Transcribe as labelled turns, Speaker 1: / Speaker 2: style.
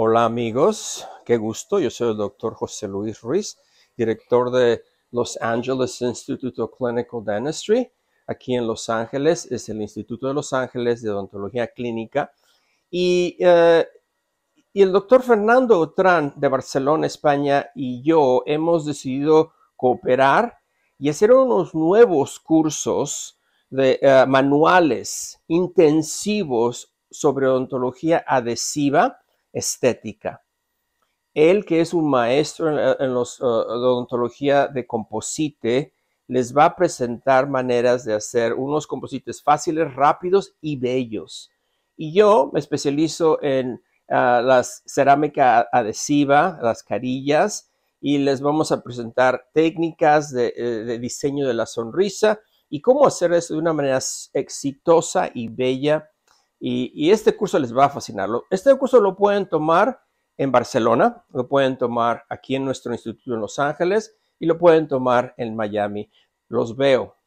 Speaker 1: Hola amigos, qué gusto. Yo soy el doctor José Luis Ruiz, director de Los Angeles Institute of Clinical Dentistry. Aquí en Los Ángeles es el Instituto de Los Ángeles de Odontología Clínica. Y, eh, el doctor Fernando Otrán de Barcelona, España, y yo hemos decidido cooperar y hacer unos nuevos cursos de eh, manuales intensivos sobre odontología adhesiva estética. Él, que es un maestro en, eh, en eh, odontología de composite, les va a presentar maneras de hacer unos composites fáciles, rápidos y bellos. Y yo me especializo en ah, la cerámica adhesiva, las carillas, y les vamos a presentar técnicas de, eh, de diseño de la sonrisa y cómo hacer eso de una manera exitosa y bella y, este curso les va a fascinar. Este curso lo pueden tomar en Barcelona, lo pueden tomar aquí en nuestro instituto en Los Ángeles y lo pueden tomar en Miami. Los veo.